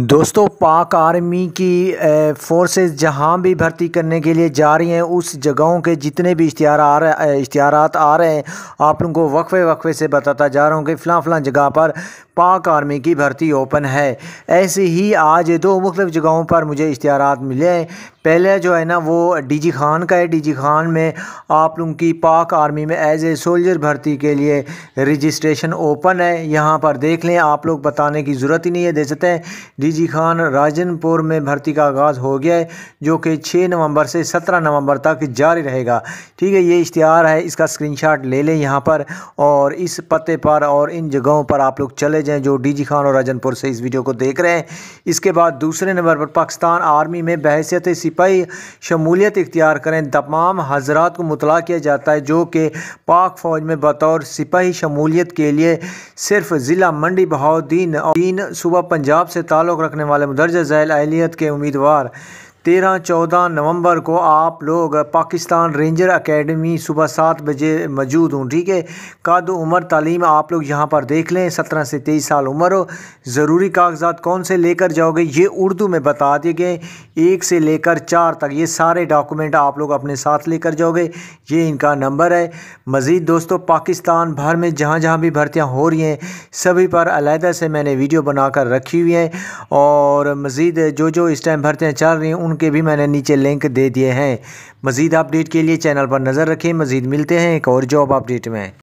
दोस्तों पाक आर्मी की फोर्सेस जहां भी भर्ती करने के लिए जा रही हैं उस जगहों के जितने भी इश्तार आ रहे इश्तारात आ रहे हैं आप लोगों को वक्फे वक्फे से बताता जा रहा हूं कि फ़लाँ फ़लाँ जगह पर पाक आर्मी की भर्ती ओपन है ऐसे ही आज दो मुख्तफ जगहों पर मुझे इश्तार मिले हैं पहले जो है ना वो डीजी खान का है डीजी खान में आप लोगों की पाक आर्मी में एज ए सोल्जर भर्ती के लिए रजिस्ट्रेशन ओपन है यहाँ पर देख लें आप लोग बताने की ज़रूरत ही नहीं है दे सकते हैं डीजी खान राजनपुर में भर्ती का आगाज़ हो गया है जो कि 6 नवंबर से 17 नवंबर तक जारी रहेगा ठीक है ये इश्तहार है इसका स्क्रीनशॉट ले लें यहाँ पर और इस पते पर और इन जगहों पर आप लोग चले जाएँ जो डी खान और राजनपुर से इस वीडियो को देख रहे हैं इसके बाद दूसरे नंबर पर पाकिस्तान आर्मी में बहसीत सिपाही शमूलियत इख्तियार करें तमाम हजरात को मुतला किया जाता है जो कि पाक फ़ौज में बतौर सिपाही शमूलियत के लिए सिर्फ ज़िला मंडी बहाद्दीन और सुबह पंजाब से ताल्लुक़ ताल्लुक़ रखने वाले मदरज झैल अहलीत के उम्मीदवार तेरह चौदह नवंबर को आप लोग पाकिस्तान रेंजर एकेडमी सुबह सात बजे मौजूद हूँ ठीक है कद उम्र तालीम आप लोग यहाँ पर देख लें सत्रह से तेईस साल उम्र हो ज़रूरी कागजात कौन से लेकर जाओगे ये उर्दू में बता दिए गए एक से लेकर चार तक ये सारे डॉक्यूमेंट आप लोग अपने साथ लेकर जाओगे ये इनका नंबर है मज़ीद दोस्तों पाकिस्तान भर में जहाँ जहाँ भी भर्तियाँ हो रही हैं सभी पर अलहदा से मैंने वीडियो बनाकर रखी हुई हैं और मज़ीद जो जो इस टाइम भर्तियाँ चल रही हैं उन उनके भी मैंने नीचे लिंक दे दिए हैं मज़ीद अपडेट के लिए चैनल पर नज़र रखें मज़ीद मिलते हैं एक और जॉब अपडेट में